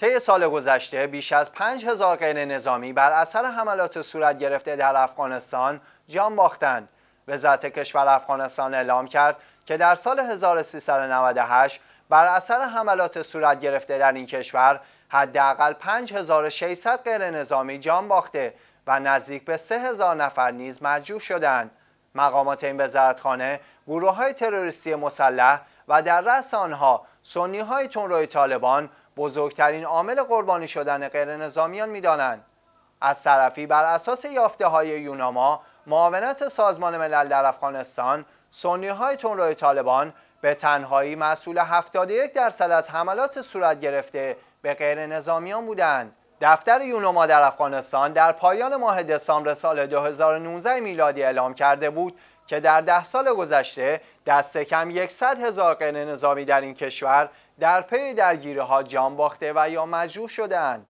طی سال گذشته بیش از 5000 غیر نظامی بر اثر حملات صورت گرفته در افغانستان جان باختند. وزارت کشور افغانستان اعلام کرد که در سال 1398 بر اثر حملات صورت گرفته در این کشور حداقل 5600 غیر نظامی جان باخته و نزدیک به 3000 نفر نیز مجروح شدند. مقامات این وزارتخانه گروه های تروریستی مسلح و در رأس آنها سنی های طالبان بزرگترین عامل قربانی شدن غیرنظامیان میدانند از طرفی بر اساس یافته های یوناما معاونت سازمان ملل در افغانستان سنی های تنروی طالبان به تنهایی مسئول 71 درصد از حملات صورت گرفته به غیر نظامیان بودند. دفتر یونما در افغانستان در پایان ماه دسامبر سال 2019 میلادی اعلام کرده بود که در ده سال گذشته دست کم 100 هزار غیر نظامی در این کشور در پی درگیری ها جان باخته و یا مجروح شدند.